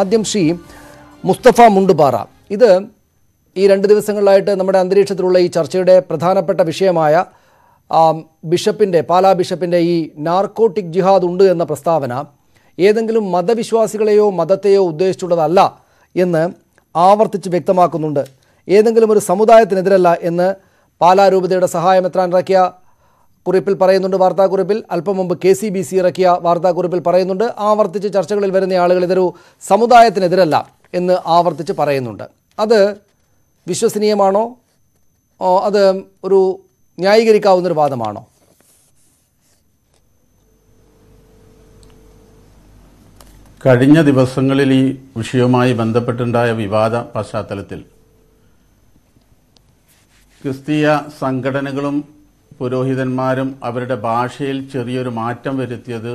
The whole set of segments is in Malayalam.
ആദ്യം ശ്രീ മുസ്തഫ മുണ്ടുപാറ ഇത് ഈ രണ്ട് ദിവസങ്ങളിലായിട്ട് നമ്മുടെ അന്തരീക്ഷത്തിലുള്ള ഈ ചർച്ചയുടെ പ്രധാനപ്പെട്ട വിഷയമായ ബിഷപ്പിൻ്റെ പാലാ ബിഷപ്പിൻ്റെ ഈ നാർക്കോട്ടിക് ജിഹാദ് ഉണ്ട് എന്ന പ്രസ്താവന ഏതെങ്കിലും മതവിശ്വാസികളെയോ മതത്തെയോ ഉദ്ദേശിച്ചുള്ളതല്ല എന്ന് ആവർത്തിച്ച് വ്യക്തമാക്കുന്നുണ്ട് ഏതെങ്കിലും ഒരു സമുദായത്തിനെതിരല്ല എന്ന് പാലാ രൂപതയുടെ ഇറക്കിയ കുറിപ്പിൽ പറയുന്നുണ്ട് വാർത്താക്കുറിപ്പിൽ അല്പം മുമ്പ് കെ സി ബി സി ഇറക്കിയ വാർത്താക്കുറിപ്പിൽ പറയുന്നുണ്ട് ആവർത്തിച്ച് ചർച്ചകളിൽ വരുന്ന ആളുകൾ ഇതൊരു സമുദായത്തിനെതിരല്ല എന്ന് ആവർത്തിച്ച് പറയുന്നുണ്ട് അത് വിശ്വസനീയമാണോ അത് ഒരു ന്യായീകരിക്കാവുന്നൊരു വാദമാണോ കഴിഞ്ഞ ദിവസങ്ങളിൽ ഈ വിഷയവുമായി ബന്ധപ്പെട്ടുണ്ടായ വിവാദ പശ്ചാത്തലത്തിൽ ക്രിസ്തീയ സംഘടനകളും പുരോഹിതന്മാരും അവരുടെ ഭാഷയിൽ ചെറിയൊരു മാറ്റം വരുത്തിയത്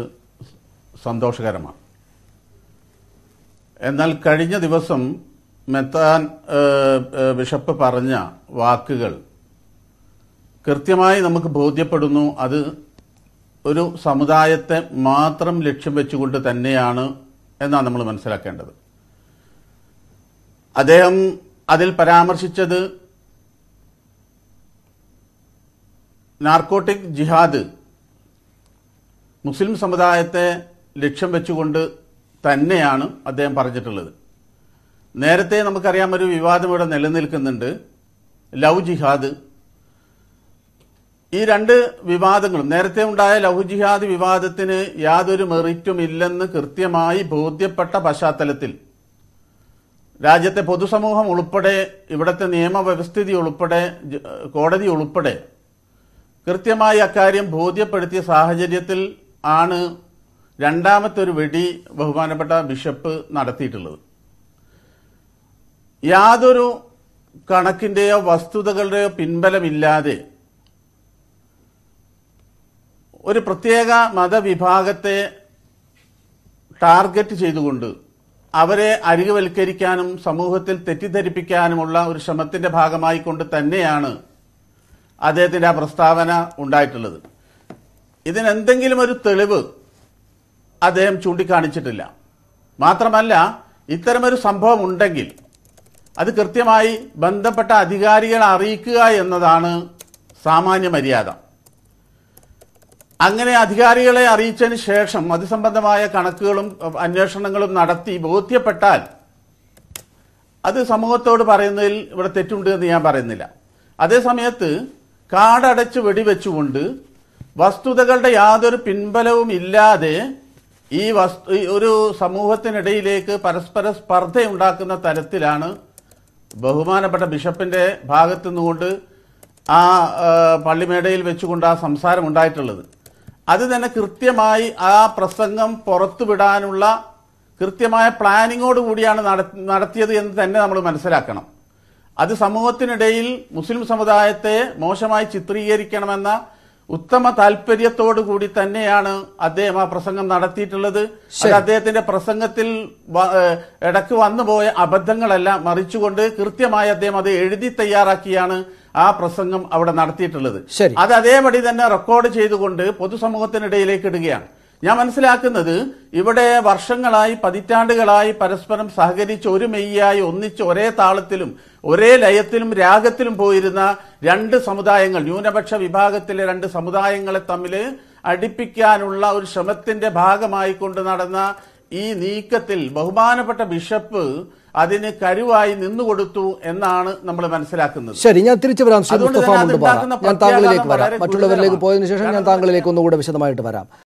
സന്തോഷകരമാണ് എന്നാൽ കഴിഞ്ഞ ദിവസം മെത്താൻ ബിഷപ്പ് പറഞ്ഞ വാക്കുകൾ കൃത്യമായി നമുക്ക് ബോധ്യപ്പെടുന്നു അത് ഒരു സമുദായത്തെ മാത്രം ലക്ഷ്യം വെച്ചുകൊണ്ട് തന്നെയാണ് എന്നാണ് നമ്മൾ മനസ്സിലാക്കേണ്ടത് അദ്ദേഹം അതിൽ പരാമർശിച്ചത് നാർക്കോട്ടിക് ജിഹാദ് മുസ്ലിം സമുദായത്തെ ലക്ഷ്യം വെച്ചുകൊണ്ട് തന്നെയാണ് അദ്ദേഹം പറഞ്ഞിട്ടുള്ളത് നേരത്തെ നമുക്കറിയാം ഒരു വിവാദം ഇവിടെ നിലനിൽക്കുന്നുണ്ട് ലവ് ജിഹാദ് ഈ രണ്ട് വിവാദങ്ങളും നേരത്തെ ഉണ്ടായ ലവ് ജിഹാദ് വിവാദത്തിന് യാതൊരു മെറിറ്റും ഇല്ലെന്ന് കൃത്യമായി ബോധ്യപ്പെട്ട പശ്ചാത്തലത്തിൽ രാജ്യത്തെ പൊതുസമൂഹം ഉൾപ്പെടെ ഇവിടുത്തെ നിയമവ്യവസ്ഥിതി ഉൾപ്പെടെ കോടതി ഉൾപ്പെടെ കൃത്യമായി അക്കാര്യം ബോധ്യപ്പെടുത്തിയ സാഹചര്യത്തിൽ ആണ് രണ്ടാമത്തെ ഒരു വെടി ബഹുമാനപ്പെട്ട ബിഷപ്പ് നടത്തിയിട്ടുള്ളത് യാതൊരു കണക്കിന്റെയോ വസ്തുതകളുടെയോ പിൻബലമില്ലാതെ ഒരു പ്രത്യേക മതവിഭാഗത്തെ ടാർഗറ്റ് ചെയ്തുകൊണ്ട് അവരെ അരികുവൽക്കരിക്കാനും സമൂഹത്തിൽ തെറ്റിദ്ധരിപ്പിക്കാനുമുള്ള ഒരു ശ്രമത്തിന്റെ ഭാഗമായി കൊണ്ട് തന്നെയാണ് അദ്ദേഹത്തിൻ്റെ ആ പ്രസ്താവന ഉണ്ടായിട്ടുള്ളത് ഇതിനെന്തെങ്കിലും ഒരു തെളിവ് അദ്ദേഹം ചൂണ്ടിക്കാണിച്ചിട്ടില്ല മാത്രമല്ല ഇത്തരമൊരു സംഭവം ഉണ്ടെങ്കിൽ അത് കൃത്യമായി ബന്ധപ്പെട്ട അധികാരികളെ അറിയിക്കുക എന്നതാണ് സാമാന്യ മര്യാദ അങ്ങനെ അധികാരികളെ അറിയിച്ചതിന് ശേഷം അത് സംബന്ധമായ കണക്കുകളും അന്വേഷണങ്ങളും നടത്തി ബോധ്യപ്പെട്ടാൽ അത് സമൂഹത്തോട് പറയുന്നതിൽ ഇവിടെ തെറ്റുണ്ട് എന്ന് ഞാൻ പറയുന്നില്ല അതേസമയത്ത് കാടടച്ച് വെടിവെച്ചുകൊണ്ട് വസ്തുതകളുടെ യാതൊരു പിൻബലവും ഇല്ലാതെ ഈ വസ്തു ഒരു സമൂഹത്തിനിടയിലേക്ക് പരസ്പര സ്പർദ്ധ ഉണ്ടാക്കുന്ന തരത്തിലാണ് ബഹുമാനപ്പെട്ട ബിഷപ്പിന്റെ ഭാഗത്തു നിന്നുകൊണ്ട് ആ പള്ളിമേടയിൽ വെച്ചുകൊണ്ട് ആ സംസാരം ഉണ്ടായിട്ടുള്ളത് അത് തന്നെ കൃത്യമായി ആ പ്രസംഗം പുറത്തുവിടാനുള്ള കൃത്യമായ പ്ലാനിങ്ങോട് കൂടിയാണ് നടത്തിയത് എന്ന് തന്നെ നമ്മൾ മനസ്സിലാക്കണം അത് സമൂഹത്തിനിടയിൽ മുസ്ലിം സമുദായത്തെ മോശമായി ചിത്രീകരിക്കണമെന്ന ഉത്തമ താല്പര്യത്തോടു കൂടി തന്നെയാണ് അദ്ദേഹം ആ പ്രസംഗം നടത്തിയിട്ടുള്ളത് അദ്ദേഹത്തിന്റെ പ്രസംഗത്തിൽ ഇടക്ക് വന്നുപോയ അബദ്ധങ്ങളെല്ലാം മറിച്ചുകൊണ്ട് കൃത്യമായി അദ്ദേഹം അത് എഴുതി തയ്യാറാക്കിയാണ് ആ പ്രസംഗം അവിടെ നടത്തിയിട്ടുള്ളത് അത് അതേപടി തന്നെ റെക്കോർഡ് ചെയ്തുകൊണ്ട് പൊതുസമൂഹത്തിനിടയിലേക്ക് ഇടുകയാണ് ഞാൻ മനസ്സിലാക്കുന്നത് ഇവിടെ വർഷങ്ങളായി പതിറ്റാണ്ടുകളായി പരസ്പരം സഹകരിച്ച് ഒരു മെയ്യായി ഒന്നിച്ച് ഒരേ താളത്തിലും ഒരേ ലയത്തിലും രാഗത്തിലും പോയിരുന്ന രണ്ട് സമുദായങ്ങൾ ന്യൂനപക്ഷ വിഭാഗത്തിലെ രണ്ട് സമുദായങ്ങളെ തമ്മിൽ അടുപ്പിക്കാനുള്ള ഒരു ശ്രമത്തിന്റെ ഭാഗമായി കൊണ്ട് നടന്ന ഈ നീക്കത്തിൽ ബഹുമാനപ്പെട്ട ബിഷപ്പ് അതിന് കരുവായി നിന്നുകൊടുത്തു എന്നാണ് നമ്മൾ മനസ്സിലാക്കുന്നത് ശരി ഞാൻ തിരിച്ചു വരാം ഞാൻ താങ്കളിലേക്ക് വരാം മറ്റുള്ളവരിലേക്ക് പോയതിനു ശേഷം ഞാൻ താങ്കളിലേക്ക് ഒന്നുകൂടെ വിശദമായിട്ട് വരാം